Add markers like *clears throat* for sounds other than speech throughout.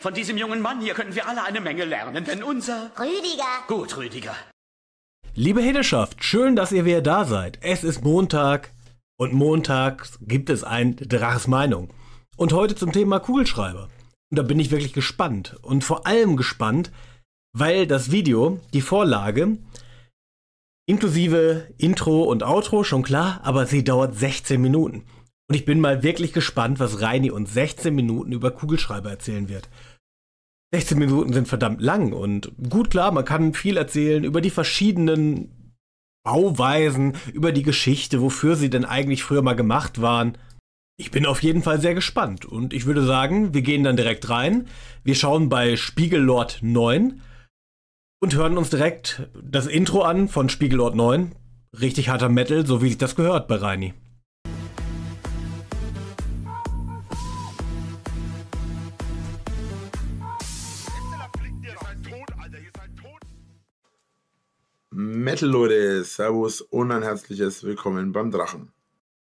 Von diesem jungen Mann hier können wir alle eine Menge lernen, denn unser... Rüdiger. Gut, Rüdiger. Liebe Hedeschaft, schön, dass ihr wieder da seid. Es ist Montag und montags gibt es ein Drachs Meinung. Und heute zum Thema Kugelschreiber. Und da bin ich wirklich gespannt. Und vor allem gespannt, weil das Video, die Vorlage, inklusive Intro und Outro, schon klar, aber sie dauert 16 Minuten. Und ich bin mal wirklich gespannt, was Reini uns 16 Minuten über Kugelschreiber erzählen wird. 16 Minuten sind verdammt lang und gut klar, man kann viel erzählen über die verschiedenen Bauweisen, über die Geschichte, wofür sie denn eigentlich früher mal gemacht waren. Ich bin auf jeden Fall sehr gespannt und ich würde sagen, wir gehen dann direkt rein. Wir schauen bei Spiegellord 9 und hören uns direkt das Intro an von Spiegellord 9. Richtig harter Metal, so wie sich das gehört bei Reini. Metal, Leute. Servus und ein herzliches Willkommen beim Drachen.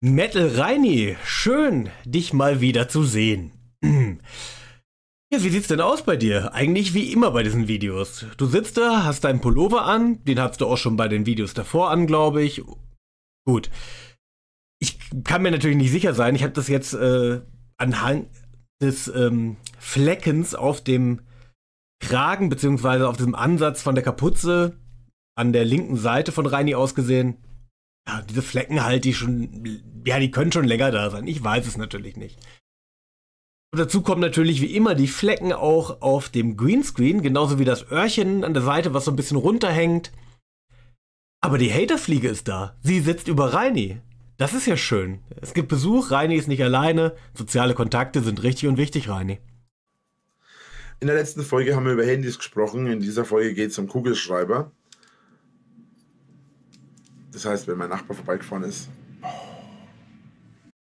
Metal Reini, schön, dich mal wieder zu sehen. *clears throat* Ja, wie sieht's denn aus bei dir? Eigentlich wie immer bei diesen Videos. Du sitzt da, hast deinen Pullover an, den hast du auch schon bei den Videos davor an, glaube ich. Gut. Ich kann mir natürlich nicht sicher sein, ich habe das jetzt äh, anhand des ähm, Fleckens auf dem Kragen bzw. auf diesem Ansatz von der Kapuze an der linken Seite von Reini aus gesehen, ja, diese Flecken halt, die schon, ja, die können schon länger da sein. Ich weiß es natürlich nicht. Und dazu kommen natürlich wie immer die Flecken auch auf dem Greenscreen, genauso wie das Öhrchen an der Seite, was so ein bisschen runterhängt. Aber die Haterfliege ist da. Sie sitzt über Reini. Das ist ja schön. Es gibt Besuch, Reini ist nicht alleine. Soziale Kontakte sind richtig und wichtig, Reini. In der letzten Folge haben wir über Handys gesprochen. In dieser Folge geht es um Kugelschreiber. Das heißt, wenn mein Nachbar vorbeigefahren ist.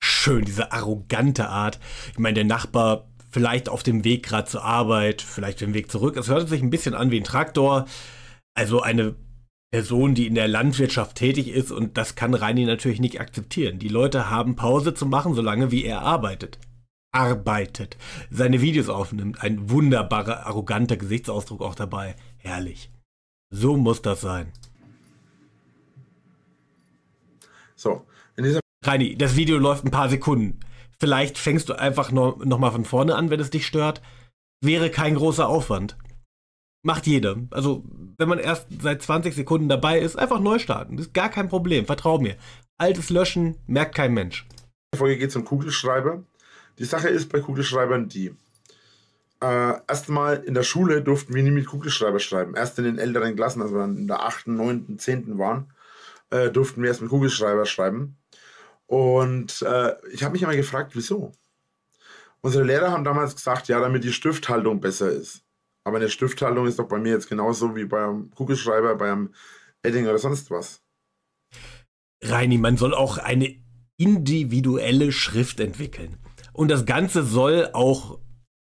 Schön, diese arrogante Art. Ich meine, der Nachbar vielleicht auf dem Weg gerade zur Arbeit, vielleicht den Weg zurück. Es hört sich ein bisschen an wie ein Traktor. Also eine Person, die in der Landwirtschaft tätig ist und das kann Reini natürlich nicht akzeptieren. Die Leute haben Pause zu machen, solange wie er arbeitet. Arbeitet. Seine Videos aufnimmt. Ein wunderbarer, arroganter Gesichtsausdruck auch dabei. Herrlich. So muss das sein. So, in dieser Reini, das Video läuft ein paar Sekunden. Vielleicht fängst du einfach no nochmal von vorne an, wenn es dich stört. Wäre kein großer Aufwand. Macht jeder. Also, wenn man erst seit 20 Sekunden dabei ist, einfach neu starten. Das ist gar kein Problem. Vertrau mir. Altes Löschen merkt kein Mensch. In Folge geht zum Kugelschreiber. Die Sache ist bei Kugelschreibern die. Äh, erstmal in der Schule durften wir nie mit Kugelschreiber schreiben. Erst in den älteren Klassen, also in der 8., 9., 10. waren äh, durften wir erst mit Kugelschreiber schreiben. Und äh, ich habe mich immer gefragt, wieso? Unsere Lehrer haben damals gesagt, ja, damit die Stifthaltung besser ist. Aber eine Stifthaltung ist doch bei mir jetzt genauso wie beim Kugelschreiber, beim Edding oder sonst was. Reini, man soll auch eine individuelle Schrift entwickeln. Und das Ganze soll auch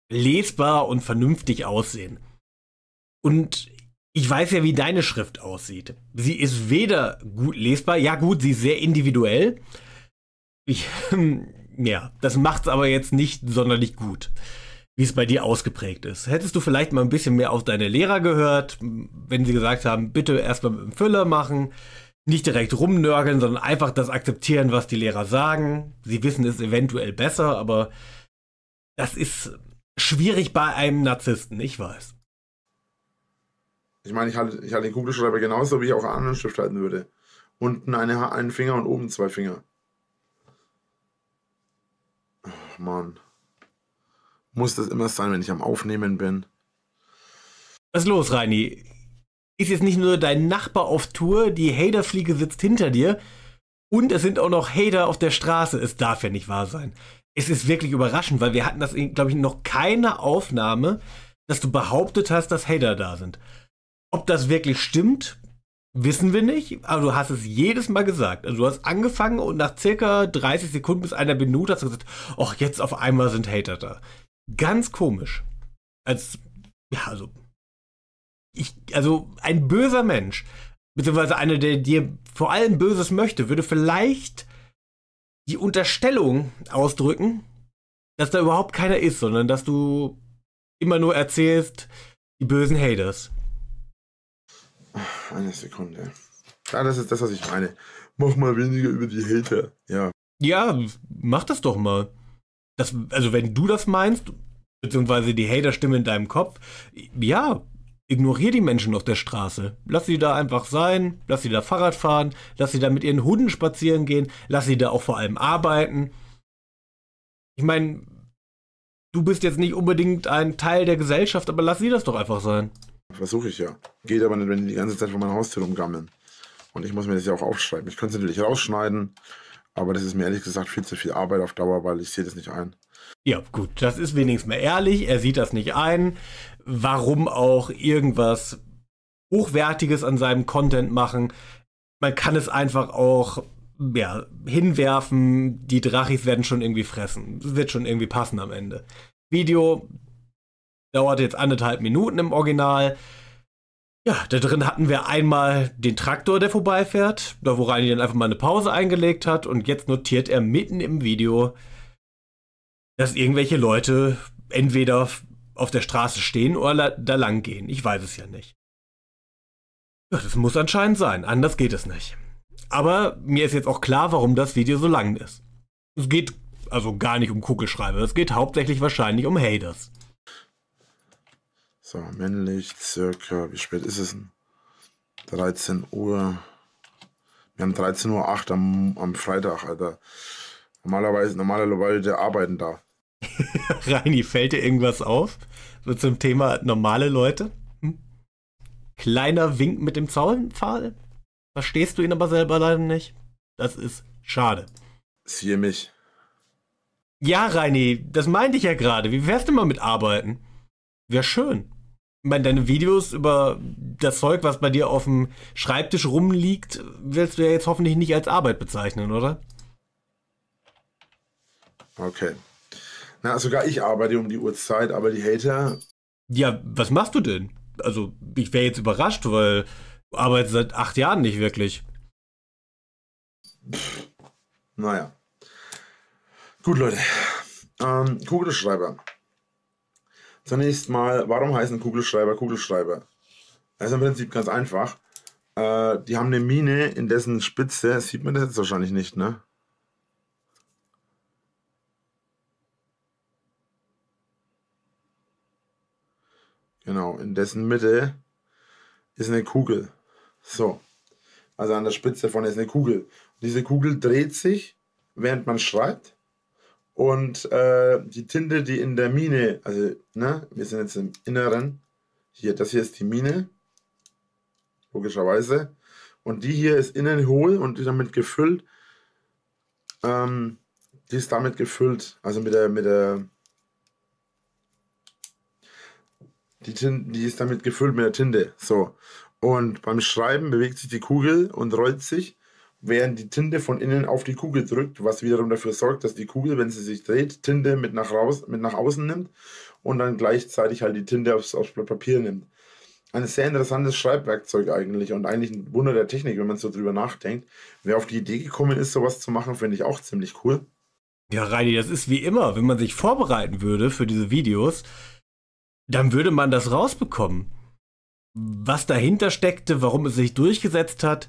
lesbar und vernünftig aussehen. Und ich weiß ja, wie deine Schrift aussieht. Sie ist weder gut lesbar, ja gut, sie ist sehr individuell. Ich, ähm, ja, das macht's aber jetzt nicht sonderlich gut, wie es bei dir ausgeprägt ist. Hättest du vielleicht mal ein bisschen mehr auf deine Lehrer gehört, wenn sie gesagt haben, bitte erstmal mit dem Füller machen, nicht direkt rumnörgeln, sondern einfach das akzeptieren, was die Lehrer sagen. Sie wissen es eventuell besser, aber das ist schwierig bei einem Narzissten, ich weiß. Ich meine, ich halte, ich halte den Kugelschreiber genauso, wie ich auch einen anderen Stift halten würde. Unten eine, einen Finger und oben zwei Finger. Ach, Mann. Muss das immer sein, wenn ich am Aufnehmen bin? Was ist los, Reini? Ist jetzt nicht nur dein Nachbar auf Tour, die Haterfliege sitzt hinter dir und es sind auch noch Hater auf der Straße. Es darf ja nicht wahr sein. Es ist wirklich überraschend, weil wir hatten das, glaube ich, noch keine Aufnahme, dass du behauptet hast, dass Hater da sind. Ob das wirklich stimmt, wissen wir nicht. Aber du hast es jedes Mal gesagt. Also du hast angefangen und nach circa 30 Sekunden bis einer Minute hast du gesagt, ach, jetzt auf einmal sind Hater da. Ganz komisch. Als, ja, also, ich, also ein böser Mensch, beziehungsweise einer, der dir vor allem Böses möchte, würde vielleicht die Unterstellung ausdrücken, dass da überhaupt keiner ist, sondern dass du immer nur erzählst, die bösen Haters. Eine Sekunde. Ah, das ist das, was ich meine. Mach mal weniger über die Hater. Ja. Ja, mach das doch mal. Das, also, wenn du das meinst, beziehungsweise die Hater-Stimme in deinem Kopf, ja, ignorier die Menschen auf der Straße. Lass sie da einfach sein, lass sie da Fahrrad fahren, lass sie da mit ihren Hunden spazieren gehen, lass sie da auch vor allem arbeiten. Ich meine, du bist jetzt nicht unbedingt ein Teil der Gesellschaft, aber lass sie das doch einfach sein. Versuche ich ja. Geht aber nicht, wenn die die ganze Zeit vor meiner Haustür rumgammeln. Und ich muss mir das ja auch aufschreiben. Ich könnte es natürlich rausschneiden, aber das ist mir ehrlich gesagt viel zu viel Arbeit auf Dauer, weil ich sehe das nicht ein. Ja, gut, das ist wenigstens mal ehrlich. Er sieht das nicht ein. Warum auch irgendwas Hochwertiges an seinem Content machen? Man kann es einfach auch ja, hinwerfen. Die Drachis werden schon irgendwie fressen. Das wird schon irgendwie passen am Ende. Video Dauert jetzt anderthalb Minuten im Original. Ja, da drin hatten wir einmal den Traktor, der vorbeifährt, da wo Reini dann einfach mal eine Pause eingelegt hat und jetzt notiert er mitten im Video, dass irgendwelche Leute entweder auf der Straße stehen oder da lang gehen. Ich weiß es ja nicht. Ja, das muss anscheinend sein, anders geht es nicht. Aber mir ist jetzt auch klar, warum das Video so lang ist. Es geht also gar nicht um Kugelschreiber, es geht hauptsächlich wahrscheinlich um Haters. So, männlich, circa, wie spät ist es 13 Uhr. Wir haben 13.08 Uhr 8 am, am Freitag, Alter. Normalerweise, normale Leute arbeiten da. *laughs* Reini, fällt dir irgendwas auf? So zum Thema normale Leute? Hm? Kleiner Wink mit dem Zaunpfahl? Verstehst du ihn aber selber leider nicht? Das ist schade. Siehe mich. Ja, Reini, das meinte ich ja gerade. Wie wärst du mal mit Arbeiten? Wäre schön meine, deine Videos über das Zeug, was bei dir auf dem Schreibtisch rumliegt, willst du ja jetzt hoffentlich nicht als Arbeit bezeichnen, oder? Okay. Na, also sogar ich arbeite um die Uhrzeit, aber die Hater. Ja, was machst du denn? Also, ich wäre jetzt überrascht, weil du arbeitest seit acht Jahren nicht wirklich. Pff, naja. Gut, Leute. Ähm, Kugelschreiber. Zunächst mal, warum heißen Kugelschreiber Kugelschreiber? Das ist im Prinzip ganz einfach. Äh, die haben eine Mine, in dessen Spitze, sieht man das jetzt wahrscheinlich nicht, ne? Genau, in dessen Mitte ist eine Kugel. So. Also an der Spitze von ist eine Kugel. diese Kugel dreht sich, während man schreibt. Und äh, die Tinte, die in der Mine, also ne, wir sind jetzt im Inneren. Hier, das hier ist die Mine, logischerweise. Und die hier ist innen hohl und damit gefüllt. Ähm, die ist damit gefüllt, also mit der, mit der, die, Tinte, die ist damit gefüllt mit der Tinte. So. Und beim Schreiben bewegt sich die Kugel und rollt sich während die Tinte von innen auf die Kugel drückt, was wiederum dafür sorgt, dass die Kugel, wenn sie sich dreht, Tinte mit nach, raus, mit nach außen nimmt und dann gleichzeitig halt die Tinte aufs, aufs Blatt Papier nimmt. Ein sehr interessantes Schreibwerkzeug eigentlich und eigentlich ein Wunder der Technik, wenn man so drüber nachdenkt. Wer auf die Idee gekommen ist, sowas zu machen, finde ich auch ziemlich cool. Ja, Reini, das ist wie immer, wenn man sich vorbereiten würde für diese Videos, dann würde man das rausbekommen. Was dahinter steckte, warum es sich durchgesetzt hat,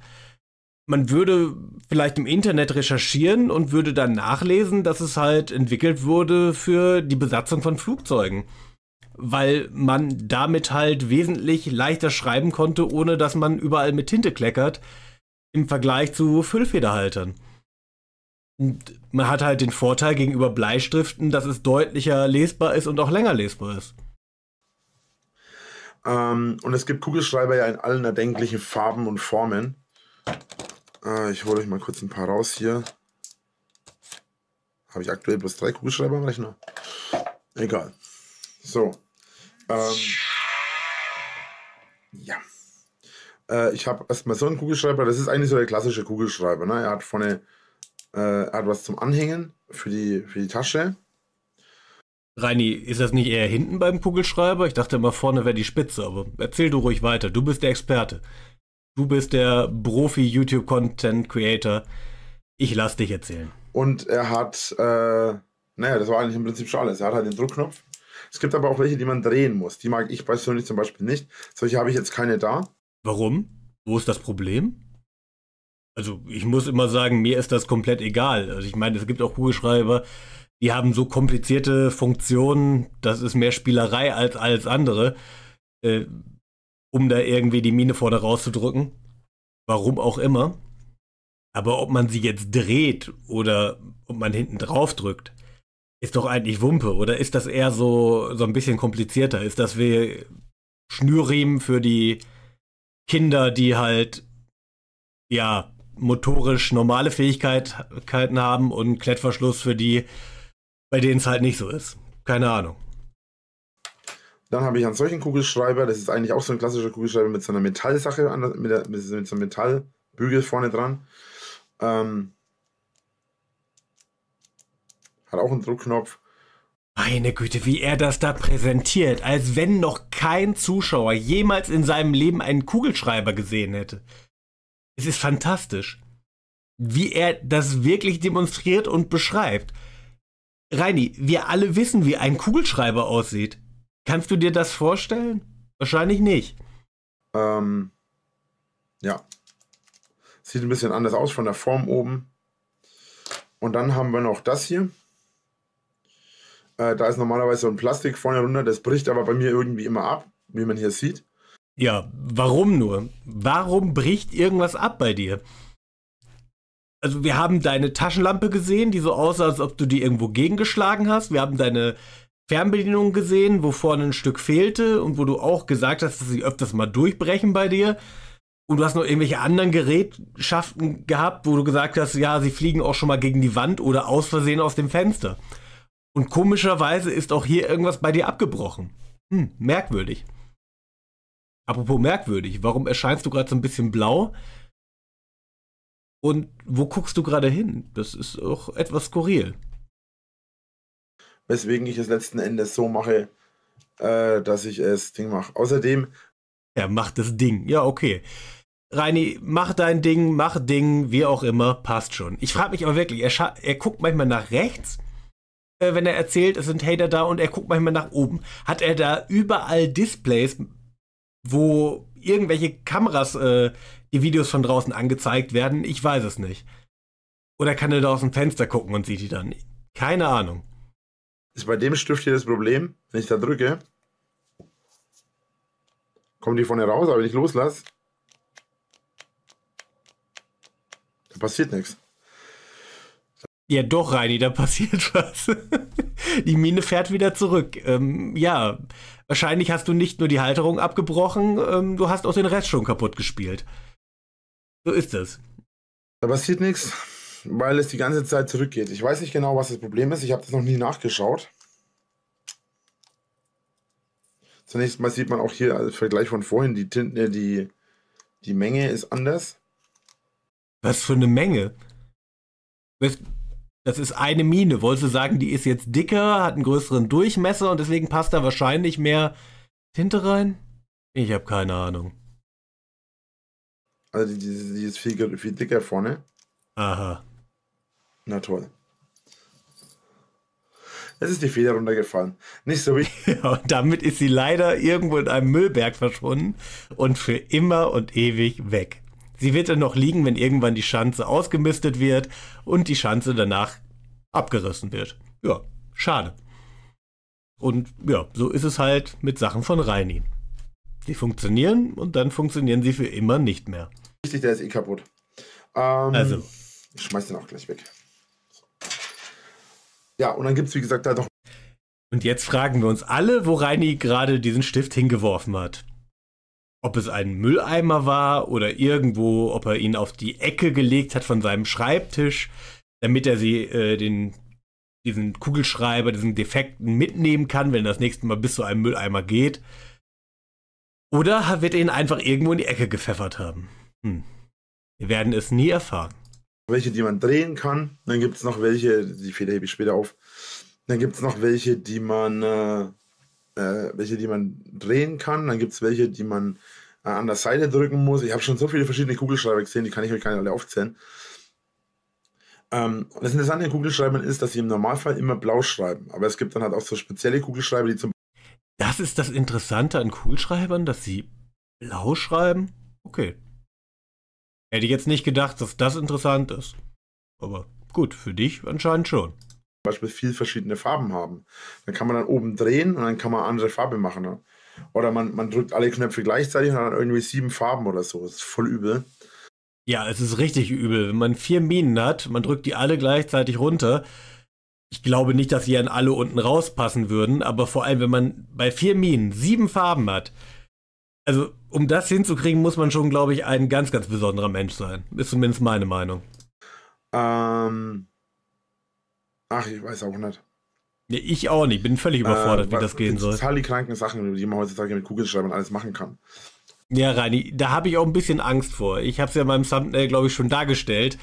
man würde vielleicht im Internet recherchieren und würde dann nachlesen, dass es halt entwickelt wurde für die Besatzung von Flugzeugen. Weil man damit halt wesentlich leichter schreiben konnte, ohne dass man überall mit Tinte kleckert, im Vergleich zu Füllfederhaltern. Und man hat halt den Vorteil gegenüber Bleistiften, dass es deutlicher lesbar ist und auch länger lesbar ist. Ähm, und es gibt Kugelschreiber ja in allen erdenklichen Farben und Formen. Äh, ich hole euch mal kurz ein paar raus hier. Habe ich aktuell bloß drei Kugelschreiber am Rechner? Egal. So. Ähm, ja. Äh, ich habe erstmal so einen Kugelschreiber. Das ist eigentlich so der klassische Kugelschreiber. Ne? Er hat vorne äh, er hat was zum Anhängen für die, für die Tasche. Reini, ist das nicht eher hinten beim Kugelschreiber? Ich dachte immer vorne wäre die Spitze, aber erzähl du ruhig weiter. Du bist der Experte. Du bist der Profi-YouTube-Content-Creator. Ich lass dich erzählen. Und er hat, äh, naja, das war eigentlich im Prinzip schon alles. Er hat halt den Druckknopf. Es gibt aber auch welche, die man drehen muss. Die mag ich persönlich zum Beispiel nicht. Solche habe ich jetzt keine da. Warum? Wo ist das Problem? Also ich muss immer sagen, mir ist das komplett egal. Also ich meine, es gibt auch Kugelschreiber, die haben so komplizierte Funktionen, das ist mehr Spielerei als alles andere. Äh, um da irgendwie die Mine vorne rauszudrücken. Warum auch immer. Aber ob man sie jetzt dreht oder ob man hinten drauf drückt, ist doch eigentlich Wumpe. Oder ist das eher so, so ein bisschen komplizierter? Ist das wie Schnürriemen für die Kinder, die halt, ja, motorisch normale Fähigkeiten haben und Klettverschluss für die, bei denen es halt nicht so ist? Keine Ahnung. Dann habe ich einen solchen Kugelschreiber, das ist eigentlich auch so ein klassischer Kugelschreiber mit so einer Metallsache, mit, der, mit, so einem Metallbügel vorne dran. Ähm, hat auch einen Druckknopf. Meine Güte, wie er das da präsentiert, als wenn noch kein Zuschauer jemals in seinem Leben einen Kugelschreiber gesehen hätte. Es ist fantastisch, wie er das wirklich demonstriert und beschreibt. Reini, wir alle wissen, wie ein Kugelschreiber aussieht. Kannst du dir das vorstellen? Wahrscheinlich nicht. Ähm, ja. Sieht ein bisschen anders aus von der Form oben. Und dann haben wir noch das hier. Äh, da ist normalerweise so ein Plastik vorne runter, das bricht aber bei mir irgendwie immer ab, wie man hier sieht. Ja, warum nur? Warum bricht irgendwas ab bei dir? Also wir haben deine Taschenlampe gesehen, die so aussah, als ob du die irgendwo gegengeschlagen hast. Wir haben deine Fernbedienung gesehen, wo vorne ein Stück fehlte und wo du auch gesagt hast, dass sie öfters mal durchbrechen bei dir. Und du hast noch irgendwelche anderen Gerätschaften gehabt, wo du gesagt hast, ja, sie fliegen auch schon mal gegen die Wand oder aus Versehen aus dem Fenster. Und komischerweise ist auch hier irgendwas bei dir abgebrochen. Hm, merkwürdig. Apropos merkwürdig, warum erscheinst du gerade so ein bisschen blau? Und wo guckst du gerade hin? Das ist auch etwas skurril weswegen ich es letzten Endes so mache, äh, dass ich es Ding mache. Außerdem. Er macht das Ding. Ja, okay. Reini, mach dein Ding, mach Ding, wie auch immer, passt schon. Ich frage mich aber wirklich, er, er guckt manchmal nach rechts, äh, wenn er erzählt, es sind Hater da und er guckt manchmal nach oben. Hat er da überall Displays, wo irgendwelche Kameras äh, die Videos von draußen angezeigt werden? Ich weiß es nicht. Oder kann er da aus dem Fenster gucken und sieht die dann? Keine Ahnung. Ist bei dem Stift hier das Problem, wenn ich da drücke, kommen die vorne raus, aber wenn ich loslasse, da passiert nichts. Ja, doch, Reini, da *laughs* passiert was. die Mine fährt wieder zurück. Ähm, ja, wahrscheinlich hast du nicht nur die Halterung abgebrochen, ähm, du hast auch den Rest schon kaputt gespielt. So ist es. Da passiert nichts weil es die ganze Zeit zurückgeht. Ich weiß nicht genau, was das Problem ist. Ich habe das noch nie nachgeschaut. Zunächst mal sieht man auch hier als Vergleich von vorhin, die, Tinte, äh, die, die Menge ist anders. Was für eine Menge? Das ist eine Mine. Wolltest du sagen, die ist jetzt dicker, hat einen größeren Durchmesser und deswegen passt da wahrscheinlich mehr Tinte rein? Ich habe keine Ahnung. Also die, die, die ist viel, viel dicker vorne. Aha. Na toll. Es ist die Feder runtergefallen. Nicht so wie. *laughs* Ja, und damit ist sie leider irgendwo in einem Müllberg verschwunden und für immer und ewig weg. Sie wird dann noch liegen, wenn irgendwann die Schanze ausgemistet wird und die Schanze danach abgerissen wird. Ja, schade. Und ja, so ist es halt mit Sachen von Reini. Die funktionieren und dann funktionieren sie für immer nicht mehr. Richtig, der ist eh kaputt. Ähm, also. Ich schmeiß den auch gleich weg. Ja, und dann gibt es, wie gesagt, da doch. Und jetzt fragen wir uns alle, wo Reini gerade diesen Stift hingeworfen hat. Ob es ein Mülleimer war oder irgendwo, ob er ihn auf die Ecke gelegt hat von seinem Schreibtisch, damit er sie äh, den diesen Kugelschreiber, diesen Defekten mitnehmen kann, wenn er das nächste Mal bis zu einem Mülleimer geht. Oder wird er ihn einfach irgendwo in die Ecke gepfeffert haben? Hm. Wir werden es nie erfahren welche, die man drehen kann. Dann gibt es noch welche, die Feder hebe ich später auf. Dann gibt es noch welche, die man, äh, äh, welche, die man drehen kann. Dann gibt es welche, die man äh, an der Seite drücken muss. Ich habe schon so viele verschiedene Kugelschreiber gesehen, die kann ich euch gar nicht alle aufzählen. Ähm, das Interessante an Kugelschreibern ist, dass sie im Normalfall immer blau schreiben. Aber es gibt dann halt auch so spezielle Kugelschreiber, die zum Das ist das Interessante an Kugelschreibern, dass sie blau schreiben? Okay. Hätte ich jetzt nicht gedacht, dass das interessant ist. Aber gut, für dich anscheinend schon. Zum Beispiel viel verschiedene Farben haben. Dann kann man dann oben drehen und dann kann man andere Farbe machen. Ne? Oder man, man drückt alle Knöpfe gleichzeitig und hat dann irgendwie sieben Farben oder so. Das ist voll übel. Ja, es ist richtig übel. Wenn man vier Minen hat, man drückt die alle gleichzeitig runter. Ich glaube nicht, dass sie an alle unten rauspassen würden, aber vor allem, wenn man bei vier Minen sieben Farben hat, also um das hinzukriegen, muss man schon, glaube ich, ein ganz, ganz besonderer Mensch sein. Ist zumindest meine Meinung. Ähm, ach, ich weiß auch nicht. Nee, ich auch nicht. Bin völlig überfordert, äh, wie das gehen soll. Total die kranken Sachen, die man heutzutage mit Kugelschreibern alles machen kann. Ja, Reini, da habe ich auch ein bisschen Angst vor. Ich habe es ja in meinem Thumbnail, glaube ich, schon dargestellt,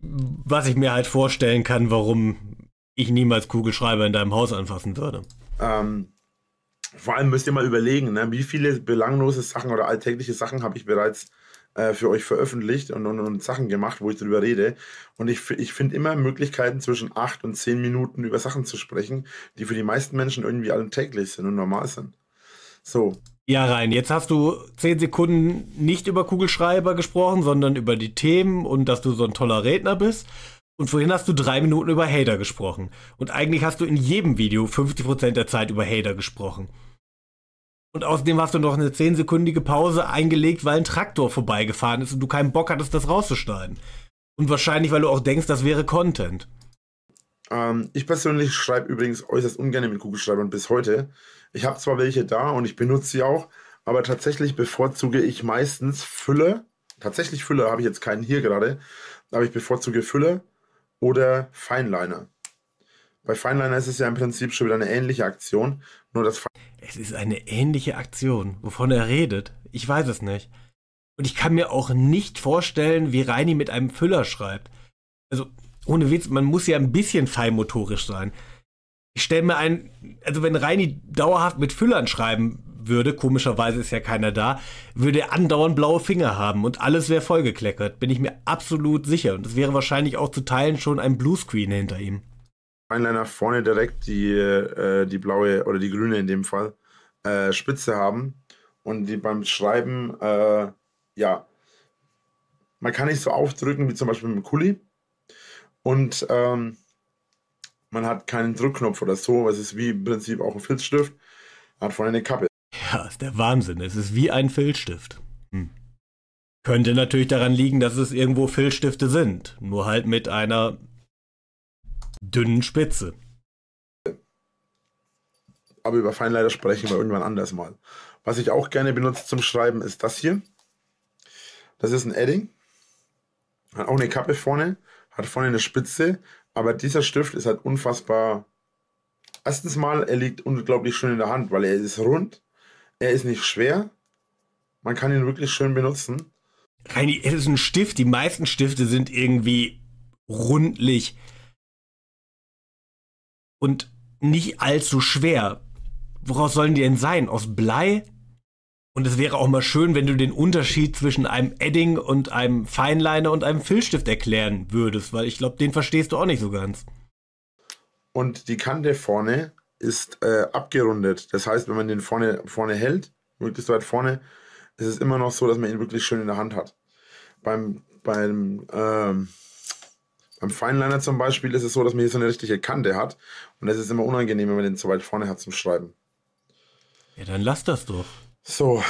was ich mir halt vorstellen kann, warum ich niemals Kugelschreiber in deinem Haus anfassen würde. Ähm, vor allem müsst ihr mal überlegen, ne, wie viele belanglose Sachen oder alltägliche Sachen habe ich bereits äh, für euch veröffentlicht und, und, und, Sachen gemacht, wo ich darüber rede. Und ich, ich finde immer Möglichkeiten, zwischen acht und zehn Minuten über Sachen zu sprechen, die für die meisten Menschen irgendwie alltäglich sind und normal sind. So. Ja, rein. Jetzt hast du zehn Sekunden nicht über Kugelschreiber gesprochen, sondern über die Themen und dass du so ein toller Redner bist. Und vorhin hast du drei Minuten über Hater gesprochen. Und eigentlich hast du in jedem Video 50% der Zeit über Hater gesprochen. Und außerdem hast du noch eine 10 sekundige Pause eingelegt, weil ein Traktor vorbeigefahren ist und du keinen Bock hattest, das rauszuschneiden. Und wahrscheinlich, weil du auch denkst, das wäre Content. Ähm, ich persönlich schreibe übrigens äußerst ungern mit Kugelschreibern bis heute. Ich habe zwar welche da und ich benutze sie auch, aber tatsächlich bevorzuge ich meistens Fülle. Tatsächlich Fülle habe ich jetzt keinen hier gerade, aber ich bevorzuge Fülle oder Fineliner. Bei Fineliner ist es ja im Prinzip schon wieder eine ähnliche Aktion, nur das. Es ist eine ähnliche Aktion, wovon er redet. Ich weiß es nicht. Und ich kann mir auch nicht vorstellen, wie Reini mit einem Füller schreibt. Also, ohne Witz, man muss ja ein bisschen feinmotorisch sein. Ich stelle mir ein, also wenn Reini dauerhaft mit Füllern schreiben würde, komischerweise ist ja keiner da, würde er andauernd blaue Finger haben und alles wäre vollgekleckert, bin ich mir absolut sicher. Und es wäre wahrscheinlich auch zu Teilen schon ein Bluescreen hinter ihm. Einliner vorne direkt die, äh, die blaue oder die grüne in dem Fall äh, Spitze haben und die beim Schreiben, äh, ja, man kann nicht so aufdrücken wie zum Beispiel mit dem Kuli und ähm, man hat keinen Druckknopf oder so, es ist wie im Prinzip auch ein Filzstift, hat vorne eine Kappe ist der Wahnsinn. Es ist wie ein Filzstift. Hm. Könnte natürlich daran liegen, dass es irgendwo Filzstifte sind. Nur halt mit einer dünnen Spitze. Aber über Feinleiter sprechen wir irgendwann anders mal. Was ich auch gerne benutze zum Schreiben ist das hier. Das ist ein Edding. Hat auch eine Kappe vorne, hat vorne eine Spitze, aber dieser Stift ist halt unfassbar. Erstens mal, er liegt unglaublich schön in der Hand, weil er ist rund er ist nicht schwer. Man kann ihn wirklich schön benutzen. Reini, es ist ein Stift. Die meisten Stifte sind irgendwie rundlich und nicht allzu schwer. Woraus sollen die denn sein? Aus Blei? Und es wäre auch mal schön, wenn du den Unterschied zwischen einem Edding und einem Feinliner und einem Filzstift erklären würdest, weil ich glaube, den verstehst du auch nicht so ganz. Und die Kante vorne ist äh, abgerundet. Das heißt, wenn man den vorne, vorne hält, möglichst weit vorne, ist es immer noch so, dass man ihn wirklich schön in der Hand hat. Beim, beim, ähm, beim Fineliner zum Beispiel ist es so, dass man hier so eine richtige Kante hat. Und es ist immer unangenehm, wenn man den zu weit vorne hat zum Schreiben. Ja, dann lass das doch. So.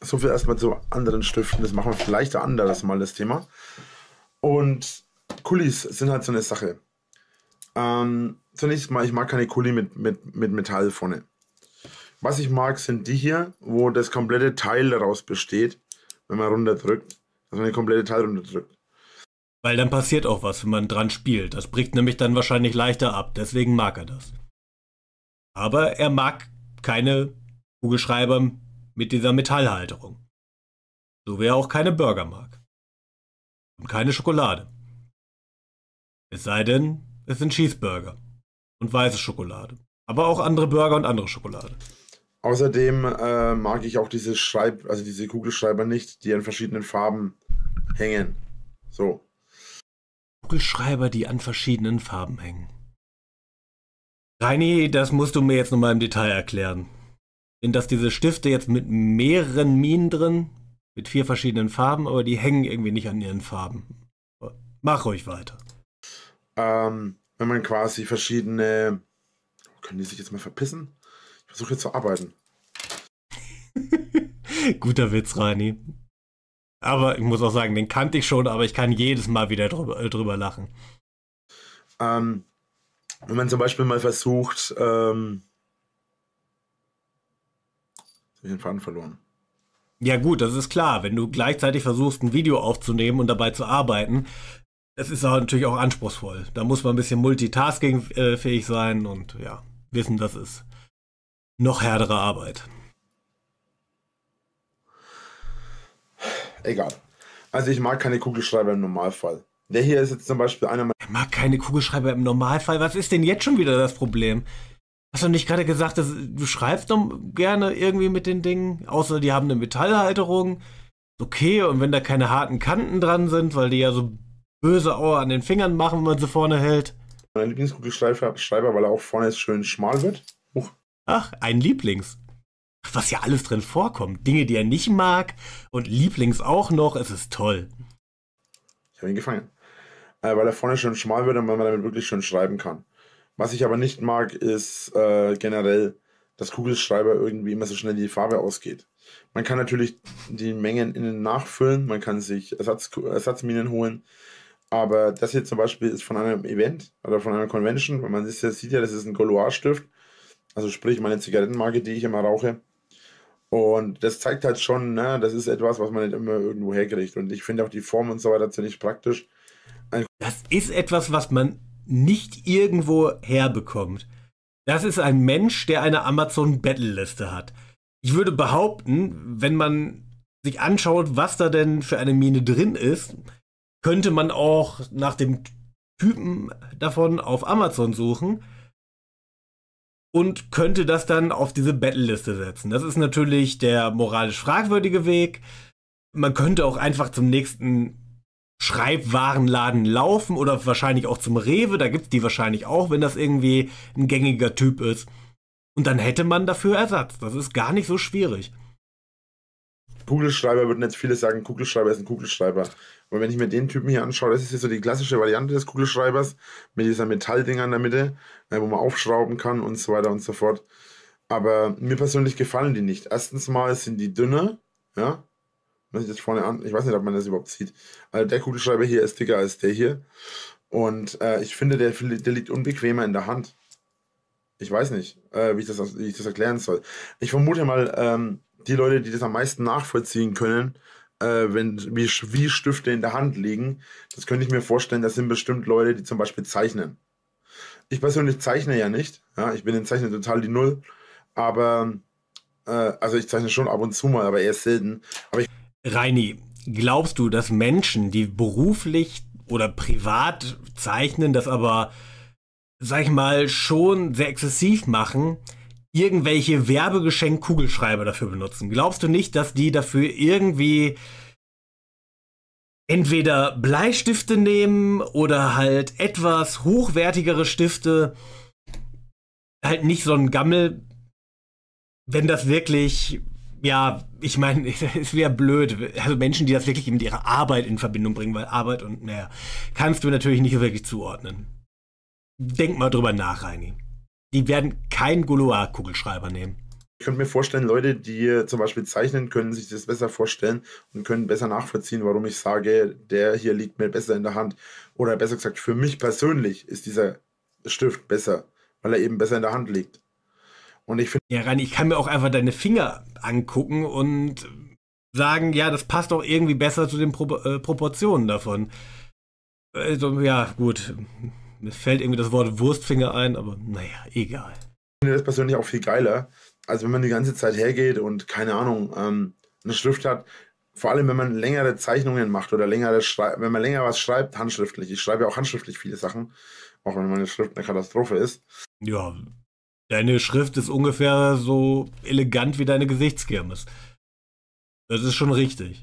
So viel erstmal zu anderen Stiften. Das machen wir vielleicht ein anderes Mal, das Thema. Und Kulis sind halt so eine Sache. Ähm, zunächst mal, ich mag keine Kuli mit, mit, mit Metall vorne. Was ich mag, sind die hier, wo das komplette Teil daraus besteht, wenn man runterdrückt. Also eine komplette Teil runterdrückt. Weil dann passiert auch was, wenn man dran spielt. Das bricht nämlich dann wahrscheinlich leichter ab. Deswegen mag er das. Aber er mag keine Kugelschreiber mit dieser Metallhalterung. So wie er auch keine Burger mag. Und keine Schokolade. Es sei denn, es sind Cheeseburger und weiße Schokolade. Aber auch andere Burger und andere Schokolade. Außerdem äh, mag ich auch diese Schreib, also diese Kugelschreiber nicht, die an verschiedenen Farben hängen. So. Kugelschreiber, die an verschiedenen Farben hängen. Tiny, das musst du mir jetzt nochmal im Detail erklären. Sind das diese Stifte jetzt mit mehreren Minen drin, mit vier verschiedenen Farben, aber die hängen irgendwie nicht an ihren Farben. Mach ruhig weiter. Ähm, wenn man quasi verschiedene. Oh, können die sich jetzt mal verpissen? Ich versuche jetzt zu arbeiten. *laughs* Guter Witz, Rani. Aber ich muss auch sagen, den kannte ich schon, aber ich kann jedes Mal wieder drüber, äh, drüber lachen. Ähm, wenn man zum Beispiel mal versucht, ähm, ich den Faden verloren. Ja gut, das ist klar. Wenn du gleichzeitig versuchst, ein Video aufzunehmen und dabei zu arbeiten, es ist auch halt natürlich auch anspruchsvoll. Da muss man ein bisschen multitasking-fähig sein und ja, wissen, das ist noch härtere Arbeit. Egal. Also ich mag keine Kugelschreiber im Normalfall. Der hier ist jetzt zum Beispiel einer meiner. Ich mag keine Kugelschreiber im Normalfall. Was ist denn jetzt schon wieder das Problem? Hast du nicht gerade gesagt, dass du schreibst doch gerne irgendwie mit den Dingen, außer die haben eine Metallhalterung. Okay, und wenn da keine harten Kanten dran sind, weil die ja so böse Aua an den Fingern machen, wenn man sie vorne hält. Mein Lieblingskugelschreiber, weil er auch vorne schön schmal wird. Huch. Ach, ein Lieblings. Was ja alles drin vorkommt. Dinge, die er nicht mag und Lieblings auch noch. Es ist toll. Ich habe ihn gefangen. Äh, weil er vorne schön schmal wird und weil man damit wirklich schön schreiben kann. Was ich aber nicht mag, ist äh, generell, dass Kugelschreiber irgendwie immer so schnell die Farbe ausgeht. Man kann natürlich die Mengen innen nachfüllen, man kann sich Ersatz, Ersatzminen holen, aber das hier zum Beispiel ist von einem Event oder von einer Convention, weil man sieht ja, das ist ein Goloir-Stift, also sprich meine Zigarettenmarke, die ich immer rauche. Und das zeigt halt schon, ne, das ist etwas, was man nicht immer irgendwo herkriegt. Und ich finde auch die Form und so weiter ziemlich praktisch. Ein das ist etwas, was man nicht irgendwo herbekommt. Das ist ein Mensch, der eine Amazon Battle-Liste hat. Ich würde behaupten, wenn man sich anschaut, was da denn für eine Mine drin ist, könnte man auch nach dem Typen davon auf Amazon suchen und könnte das dann auf diese Battle-Liste setzen. Das ist natürlich der moralisch fragwürdige Weg. Man könnte auch einfach zum nächsten Schreibwarenladen laufen oder wahrscheinlich auch zum Rewe. Da gibt es die wahrscheinlich auch, wenn das irgendwie ein gängiger Typ ist. Und dann hätte man dafür Ersatz. Das ist gar nicht so schwierig. Kugelschreiber würden jetzt viele sagen, Kugelschreiber ist ein Kugelschreiber. Aber wenn ich mir den Typen hier anschaue, das ist hier so die klassische Variante des Kugelschreibers mit dieser Metalldinger in der Mitte, äh, wo man aufschrauben kann und so weiter und so fort. Aber mir persönlich gefallen die nicht. Erstens mal sind die dünner, ja. Muss ich das vorne an, ich weiß nicht, ob man das überhaupt sieht. Also der Kugelschreiber hier ist dicker als der hier. Und äh, ich finde, der, der liegt unbequemer in der Hand. Ich weiß nicht, äh, wie, ich das, wie ich das erklären soll. Ich vermute mal, ähm, die Leute, die das am meisten nachvollziehen können, äh, wenn, wie, wie Stifte in der Hand liegen, das könnte ich mir vorstellen, das sind bestimmt Leute, die zum Beispiel zeichnen. Ich persönlich zeichne ja nicht. Ja, ich bin in Zeichnen total die Null. Aber, äh, also ich zeichne schon ab und zu mal, aber eher selten. Aber ich Reini, glaubst du, dass Menschen, die beruflich oder privat zeichnen, das aber, sag ich mal, schon sehr exzessiv machen, irgendwelche Werbegeschenk-Kugelschreiber dafür benutzen. Glaubst du nicht, dass die dafür irgendwie entweder Bleistifte nehmen oder halt etwas hochwertigere Stifte, halt nicht so ein Gammel, wenn das wirklich, ja, ich meine, *laughs* es wäre blöd, also Menschen, die das wirklich mit ihrer Arbeit in Verbindung bringen, weil Arbeit und, mehr, kannst du natürlich nicht wirklich zuordnen. Denk mal drüber nach, Reini die werden keinen Goloa-Kugelschreiber nehmen. Ich könnte mir vorstellen, Leute, die zum Beispiel zeichnen, können sich das besser vorstellen und können besser nachvollziehen, warum ich sage, der hier liegt mir besser in der Hand. Oder besser gesagt, für mich persönlich ist dieser Stift besser, weil er eben besser in der Hand liegt. Und ich finde. Ja, Rani, ich kann mir auch einfach deine Finger angucken und sagen, ja, das passt auch irgendwie besser zu den Pro äh, Proportionen davon. Also, ja, gut mir fällt irgendwie das Wort Wurstfinger ein, aber naja, egal. Ich finde das persönlich auch viel geiler, als wenn man die ganze Zeit hergeht und, keine Ahnung, ähm, eine Schrift hat. Vor allem, wenn man längere Zeichnungen macht oder längere Schrei wenn man länger was schreibt, handschriftlich. Ich schreibe ja auch handschriftlich viele Sachen, auch wenn meine Schrift eine Katastrophe ist. Ja, deine Schrift ist ungefähr so elegant wie deine Gesichtsgirmes. Das ist schon richtig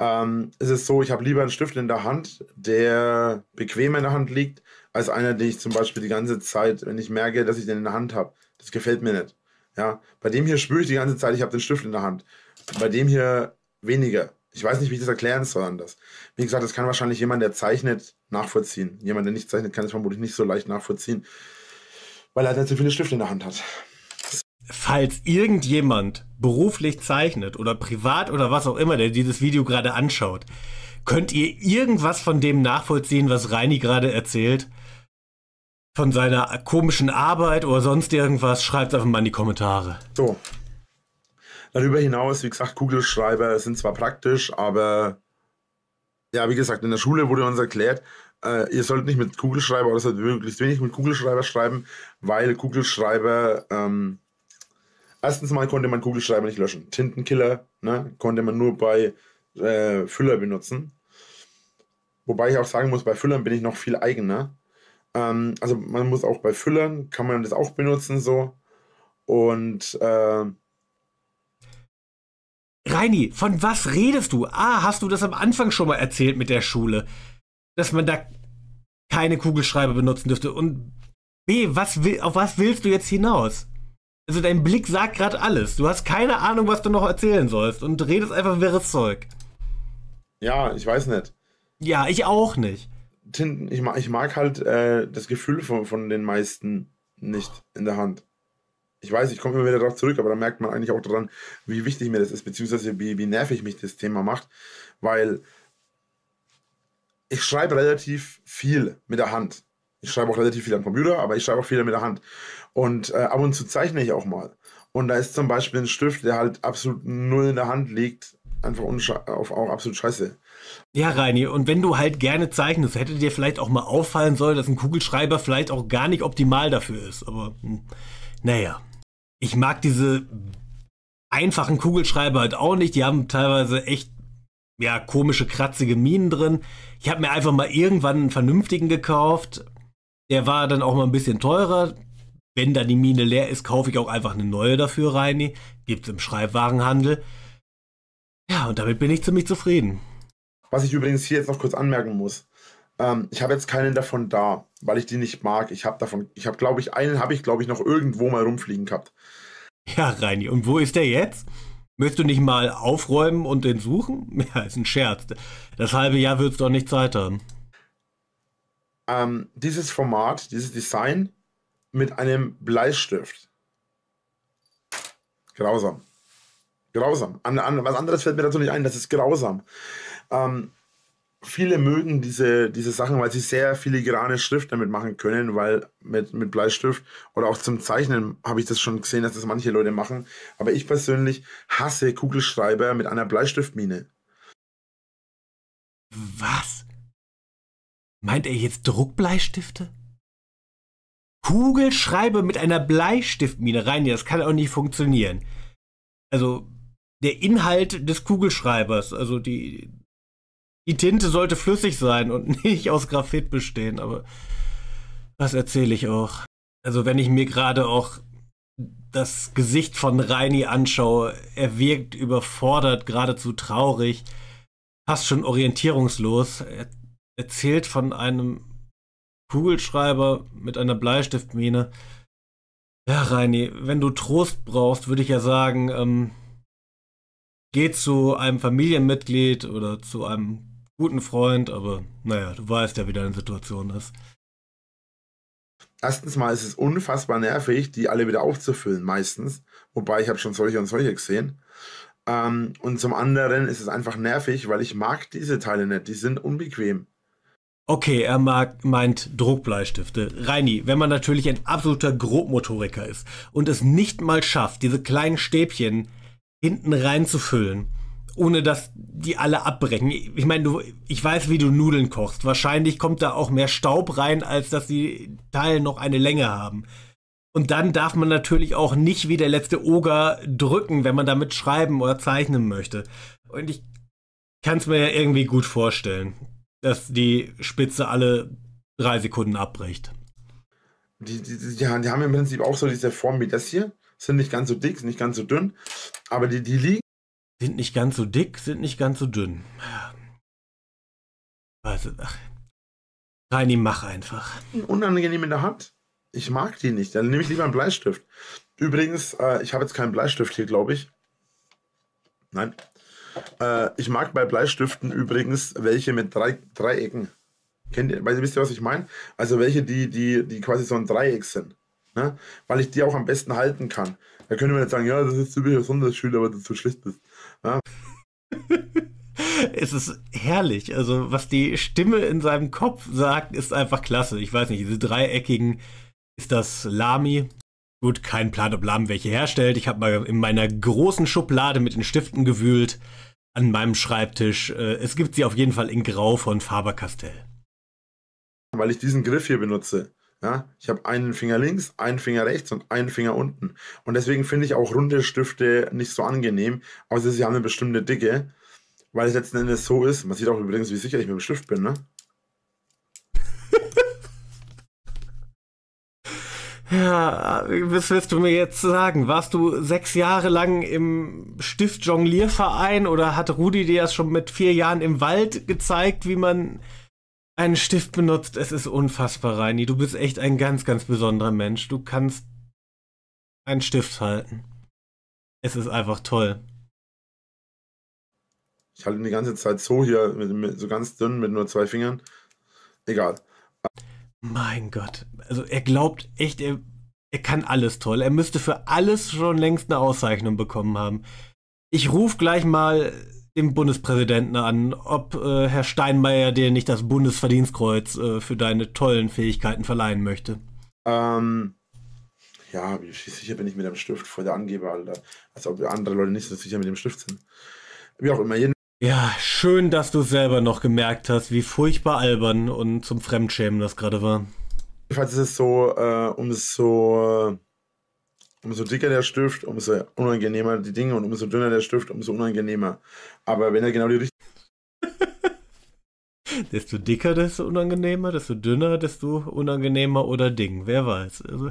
ähm, es ist so, ich habe lieber einen Stift in der Hand, der bequem in der Hand liegt, als einer, den ich zum Beispiel die ganze Zeit, wenn ich merke, dass ich den in der Hand habe. Das gefällt mir nicht. Ja, bei dem hier spüre ich die ganze Zeit, ich habe den Stift in der Hand. Bei dem hier weniger. Ich weiß nicht, wie ich das erklären soll anders. Wie gesagt, das kann wahrscheinlich jemand, der zeichnet, nachvollziehen. Jemand, der nicht zeichnet, kann es vermutlich nicht so leicht nachvollziehen, weil er halt nicht so viele Stifte in der Hand hat. Falls irgendjemand beruflich zeichnet oder privat oder was auch immer, der dieses Video gerade anschaut, könnt ihr irgendwas von dem nachvollziehen, was Reini gerade erzählt? Von seiner komischen Arbeit oder sonst irgendwas? Schreibt es einfach mal in die Kommentare. So. Darüber hinaus, wie gesagt, Kugelschreiber sind zwar praktisch, aber ja, wie gesagt, in der Schule wurde uns erklärt, äh, ihr sollt nicht mit Kugelschreiber oder sollt möglichst wenig mit Kugelschreiber schreiben, weil Kugelschreiber ähm, Erstens mal konnte man Kugelschreiber nicht löschen. Tintenkiller ne, konnte man nur bei äh, Füller benutzen. Wobei ich auch sagen muss, bei Füllern bin ich noch viel eigener. Ähm, also man muss auch bei Füllern, kann man das auch benutzen so. Und äh, Reini, von was redest du? Ah, hast du das am Anfang schon mal erzählt mit der Schule, dass man da keine Kugelschreiber benutzen dürfte? Und B, was will, auf was willst du jetzt hinaus? Also dein Blick sagt gerade alles. Du hast keine Ahnung, was du noch erzählen sollst und redest einfach wirres Zeug. Ja, ich weiß nicht. Ja, ich auch nicht. Ich mag, ich mag halt äh, das Gefühl von, von den meisten nicht oh. in der Hand. Ich weiß, ich komme immer wieder darauf zurück, aber da merkt man eigentlich auch daran, wie wichtig mir das ist, beziehungsweise wie, wie nervig mich das Thema macht, weil ich schreibe relativ viel mit der Hand. Ich schreibe auch relativ viel am Computer, aber ich schreibe auch viel mit der Hand. Und äh, ab und zu zeichne ich auch mal. Und da ist zum Beispiel ein Stift, der halt absolut null in der Hand liegt, einfach auf, auch absolut scheiße. Ja, Reini, und wenn du halt gerne zeichnest, hätte dir vielleicht auch mal auffallen sollen, dass ein Kugelschreiber vielleicht auch gar nicht optimal dafür ist. Aber hm, naja, ich mag diese einfachen Kugelschreiber halt auch nicht. Die haben teilweise echt ja, komische, kratzige Minen drin. Ich habe mir einfach mal irgendwann einen vernünftigen gekauft. Der war dann auch mal ein bisschen teurer wenn da die Mine leer ist, kaufe ich auch einfach eine neue dafür rein. Gibt es im Schreibwarenhandel. Ja, und damit bin ich ziemlich zufrieden. Was ich übrigens hier jetzt noch kurz anmerken muss. Ähm, ich habe jetzt keinen davon da, weil ich die nicht mag. Ich habe davon, ich habe glaube ich, einen habe ich glaube ich noch irgendwo mal rumfliegen gehabt. Ja, Reini, und wo ist der jetzt? Möchtest du nicht mal aufräumen und den suchen? *laughs* Ja, ist ein Scherz. Das halbe Jahr wird es doch nicht Zeit haben. Ähm, dieses Format, dieses Design mit einem Bleistift. Grausam. Grausam. An, an, was anderes fällt mir dazu nicht ein, das ist grausam. Ähm, viele mögen diese, diese Sachen, weil sie sehr filigrane Schrift damit machen können, weil mit, mit Bleistift oder auch zum Zeichnen habe ich das schon gesehen, dass das manche Leute machen. Aber ich persönlich hasse Kugelschreiber mit einer Bleistiftmine. Was? Meint er jetzt Druckbleistifte? Kugelschreibe mit einer Bleistiftmine rein. Das kann auch nicht funktionieren. Also der Inhalt des Kugelschreibers, also die, die Tinte sollte flüssig sein und *laughs* nicht aus Graphit bestehen, aber das erzähle ich auch? Also wenn ich mir gerade auch das Gesicht von Reini anschaue, er wirkt überfordert, geradezu traurig, fast schon orientierungslos. Er erzählt von einem Kugelschreiber mit einer Bleistiftmine. Ja, Reini, wenn du Trost brauchst, würde ich ja sagen, ähm, geh zu einem Familienmitglied oder zu einem guten Freund, aber naja, du weißt ja, wie deine Situation ist. Erstens mal ist es unfassbar nervig, die alle wieder aufzufüllen, meistens. Wobei ich habe schon solche und solche gesehen. Ähm, und zum anderen ist es einfach nervig, weil ich mag diese Teile nicht. Die sind unbequem. Okay, er mag, meint Druckbleistifte. Reini, wenn man natürlich ein absoluter Grobmotoriker ist und es nicht mal schafft, diese kleinen Stäbchen hinten reinzufüllen, ohne dass die alle abbrechen. Ich meine, du, ich weiß, wie du Nudeln kochst. Wahrscheinlich kommt da auch mehr Staub rein, als dass die Teile noch eine Länge haben. Und dann darf man natürlich auch nicht wie der letzte Oger drücken, wenn man damit schreiben oder zeichnen möchte. Und ich kann es mir ja irgendwie gut vorstellen dass die Spitze alle drei Sekunden abbricht. Die, die, die, die, haben im Prinzip auch so diese Form wie das hier. Sind nicht ganz so dick, sind nicht ganz so dünn. Aber die, die liegen. Sind nicht ganz so dick, sind nicht ganz so dünn. Also, ach. Reini, mach einfach. Unangenehm in der Hand. Ich mag die nicht. Dann nehme ich lieber einen Bleistift. Übrigens, äh, ich habe jetzt keinen Bleistift hier, glaube ich. Nein. Äh, ich mag bei Bleistiften übrigens welche mit drei, Dreiecken. Kennt ihr, wisst ihr, was ich meine? Also welche, die, die, die quasi so ein Dreieck sind. Ne? Weil ich die auch am besten halten kann. Da könnte man jetzt sagen, ja, das ist ziemlich besonders schön, aber du zu schlecht bist. Ja? Ne? es ist herrlich. Also, was die Stimme in seinem Kopf sagt, ist einfach klasse. Ich weiß nicht, diese dreieckigen, ist das Lami? Gut, kein Plan ob Lahm welche herstellt. Ich habe mal in meiner großen Schublade mit den Stiften gewühlt, an meinem Schreibtisch. Äh, es gibt sie auf jeden Fall in Grau von Faber-Castell. Weil ich diesen Griff hier benutze. Ja, ich habe einen Finger links, einen Finger rechts und einen Finger unten. Und deswegen finde ich auch runde Stifte nicht so angenehm, außer sie haben eine bestimmte Dicke, weil es letzten Endes so ist. Man sieht auch übrigens, wie sicher ich mit dem Stift bin, ne? Ja, was willst du mir jetzt sagen? Warst du sechs Jahre lang im Stift Jonglierverein oder hat Rudi dir das schon mit vier Jahren im Wald gezeigt, wie man einen Stift benutzt? Es ist unfassbar, Reini. Du bist echt ein ganz, ganz besonderer Mensch. Du kannst einen Stift halten. Es ist einfach toll. Ich halte ihn die ganze Zeit so hier, mit, mit, so ganz dünn, mit nur zwei Fingern. Egal. Mein Gott. Also er glaubt echt, er, er kann alles toll. Er müsste für alles schon längst eine Auszeichnung bekommen haben. Ich rufe gleich mal den Bundespräsidenten an, ob äh, Herr Steinmeier dir nicht das Bundesverdienstkreuz äh, für deine tollen Fähigkeiten verleihen möchte. Ähm, ja, wie sicher bin ich mit dem Stift vor der Angeber, Alter. Als ob andere Leute nicht so sicher mit dem Stift sind. Wie auch immer, ja, schön, dass du selber noch gemerkt hast, wie furchtbar albern und zum Fremdschämen das gerade war. Jedenfalls ist äh, es so, äh, umso, umso dicker der Stift, umso unangenehmer die Dinge und umso dünner der Stift, umso unangenehmer. Aber wenn er genau die richtige. *laughs* desto dicker, desto unangenehmer, desto dünner, desto unangenehmer oder Ding. Wer weiß. Also...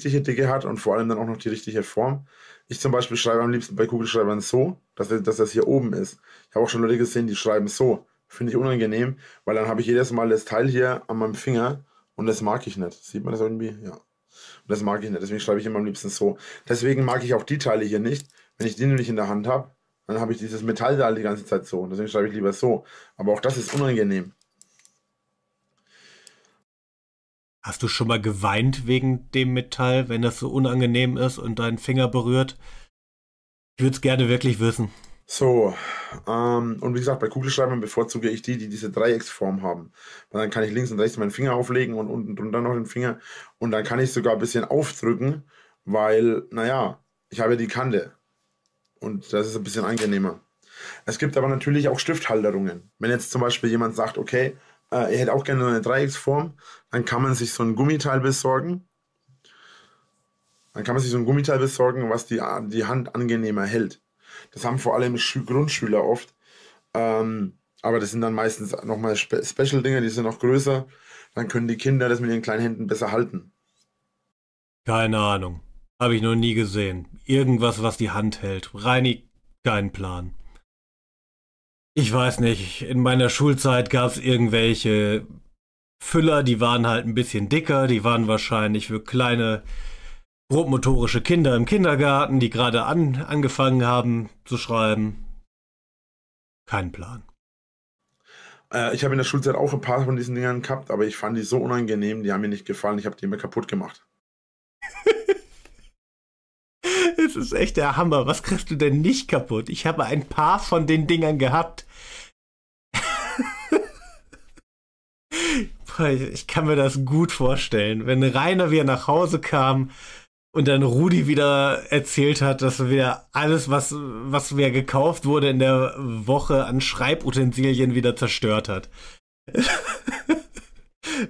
richtige Dicke hat und vor allem dann auch noch die richtige Form ich zum Beispiel schreibe am liebsten bei Kugelschreibern so, dass, dass das hier oben ist. Ich habe auch schon Leute gesehen, die schreiben so. Finde ich unangenehm, weil dann habe ich jedes Mal das Teil hier an meinem Finger und das mag ich nicht. Sieht man das irgendwie? Ja. Und das mag ich nicht. Deswegen schreibe ich immer am liebsten so. Deswegen mag ich auch die Teile hier nicht. Wenn ich die nämlich in der Hand habe, dann habe ich dieses Metallteil die ganze Zeit so. Und deswegen schreibe ich lieber so. Aber auch das ist unangenehm. Hast du schon mal geweint wegen dem Metall, wenn das so unangenehm ist und deinen Finger berührt? Ich würde es gerne wirklich wissen. So, ähm, und wie gesagt, bei Kugelschreibern bevorzuge ich die, die diese Dreiecksform haben. Weil dann kann ich links und rechts meinen Finger auflegen und unten drunter noch den Finger. Und dann kann ich sogar ein bisschen aufdrücken, weil, naja, ich habe die Kante. Und das ist ein bisschen angenehmer. Es gibt aber natürlich auch Stifthalterungen. Wenn jetzt zum Beispiel jemand sagt, okay, äh, ihr hättet auch gerne so eine Dreiecksform, dann kann man sich so ein Gummiteil besorgen. Dann kann man sich so ein Gummiteil besorgen, was die, die Hand angenehmer hält. Das haben vor allem Schü Grundschüler oft. Ähm, aber das sind dann meistens nochmal Spe Special-Dinger, die sind noch größer. Dann können die Kinder das mit ihren kleinen Händen besser halten. Keine Ahnung. Habe ich noch nie gesehen. Irgendwas, was die Hand hält. Reinig, kein Plan ich weiß nicht, in meiner Schulzeit gab es irgendwelche Füller, die waren halt ein bisschen dicker, die waren wahrscheinlich für kleine grobmotorische Kinder im Kindergarten, die gerade an, angefangen haben zu schreiben. Kein Plan. Äh, ich habe in der Schulzeit auch ein paar von diesen Dingern gehabt, aber ich fand die so unangenehm, die haben mir nicht gefallen, ich habe die immer kaputt gemacht. *laughs* Es ist echt der Hammer. Was kriegst du denn nicht kaputt? Ich habe ein paar von den Dingern gehabt. *laughs* ich kann mir das gut vorstellen. Wenn Rainer wieder nach Hause kam und dann Rudi wieder erzählt hat, dass wir alles, was, was wir gekauft wurde in der Woche an Schreibutensilien wieder zerstört hat. *laughs*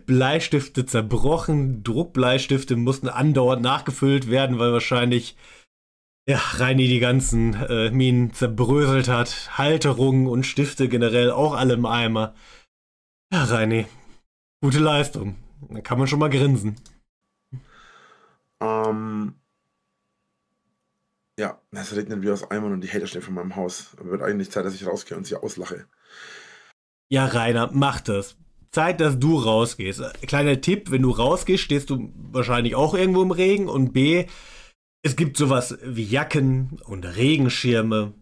Bleistifte zerbrochen, Druckbleistifte mussten andauernd nachgefüllt werden, weil wahrscheinlich ja, Reini die ganzen äh, Minen zerbröselt hat, Halterungen und Stifte generell auch alle im Eimer. Ja, Reini, gute Leistung. Da kann man schon mal grinsen. Ähm, ja, es regnet wie aus Eimern und die Hater stehen vor meinem Haus. Aber wird eigentlich Zeit, dass ich rausgehe und sie auslache. Ja, Rainer, mach das. Zeit, dass du rausgehst. Kleiner Tipp, wenn du rausgehst, stehst du wahrscheinlich auch irgendwo im Regen und B, es gibt sowas wie Jacken und Regenschirme.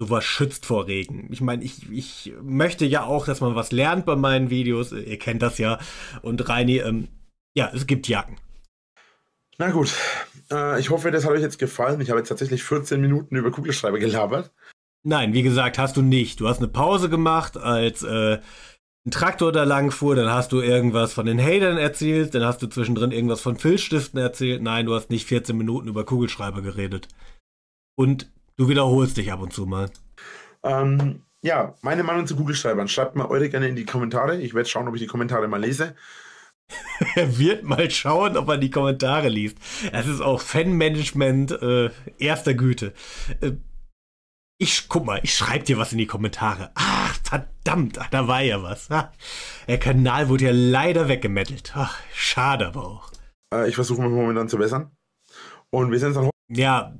Sowas schützt vor Regen. Ich meine, ich, ich möchte ja auch, dass man was lernt bei meinen Videos. Ihr kennt das ja. Und Reini, ähm, ja, es gibt Jacken. Na gut, äh, ich hoffe, das hat euch jetzt gefallen. Ich habe jetzt tatsächlich 14 Minuten über Kugelschreiber gelabert. Nein, wie gesagt, hast du nicht. Du hast eine Pause gemacht, als äh, ein Traktor da lang fuhr, dann hast du irgendwas von den Hatern erzählt, dann hast du zwischendrin irgendwas von Filzstiften erzählt. Nein, du hast nicht 14 Minuten über Kugelschreiber geredet. Und du wiederholst dich ab und zu mal. Ähm, ja, meine Meinung zu Kugelschreibern. Schreibt mal eure gerne in die Kommentare. Ich werde schauen, ob ich die Kommentare mal lese. *laughs* er wird mal schauen, ob er die Kommentare liest. Es ist auch Fanmanagement äh, erster Güte. Äh, ich guck mal, ich schreibe dir was in die Kommentare. Ach, verdammt, da war ja was. der Kanal wurde ja leider weggemettelt. Ach, schade aber auch. Äh, ich versuche mich momentan zu bessern. Und wir sind dann. Ja,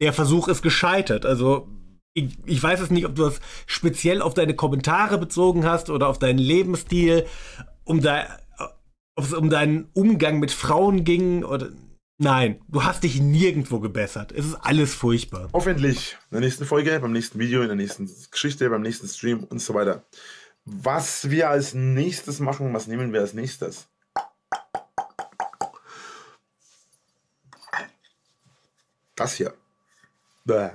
der Versuch ist gescheitert. Also, ich, ich, weiß es nicht, ob du das speziell auf deine Kommentare bezogen hast oder auf deinen Lebensstil, um da, ob es um deinen Umgang mit Frauen ging oder Nein, du hast dich nirgendwo gebessert. Es ist alles furchtbar. Hoffentlich in der nächsten Folge, beim nächsten Video, in der nächsten Geschichte, beim nächsten Stream und so weiter. Was wir als nächstes machen, was nehmen wir als nächstes? Das hier. Bäh.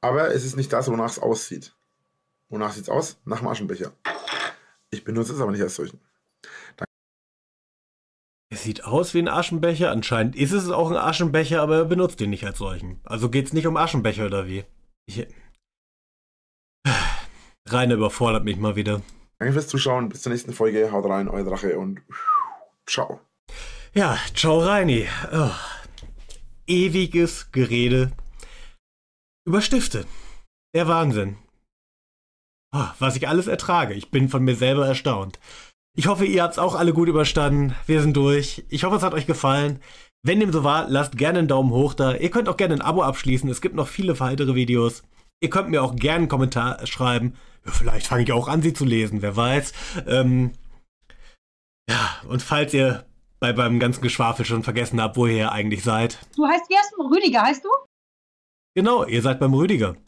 Aber es ist nicht das, wonach es aussieht. Wonach sieht es aus? Nach dem Aschenbecher. Ich benutze es aber nicht als solchen. Es sieht aus wie ein Aschenbecher. Anscheinend ist es auch ein Aschenbecher, aber er benutzt ihn nicht als solchen. Also geht's nicht um Aschenbecher oder wie? Ich... Äh, Rainer überfordert mich mal wieder. Danke fürs Zuschauen. Bis zur nächsten Folge. Haut rein, euer Drache und ciao. Ja, ciao Reini. Oh. Ewiges Gerede über Stifte. Der Wahnsinn. Oh, was ich alles ertrage. Ich bin von mir selber erstaunt. Ich hoffe, ihr habt es auch alle gut überstanden. Wir sind durch. Ich hoffe, es hat euch gefallen. Wenn dem so war, lasst gerne einen Daumen hoch da. Ihr könnt auch gerne ein Abo abschließen. Es gibt noch viele weitere Videos. Ihr könnt mir auch gerne einen Kommentar schreiben. Ja, vielleicht fange ich auch an, sie zu lesen. Wer weiß. Ähm ja, und falls ihr bei beim ganzen Geschwafel schon vergessen habt, wo ihr eigentlich seid. Du heißt erst Rüdiger, heißt du? Genau, ihr seid beim Rüdiger.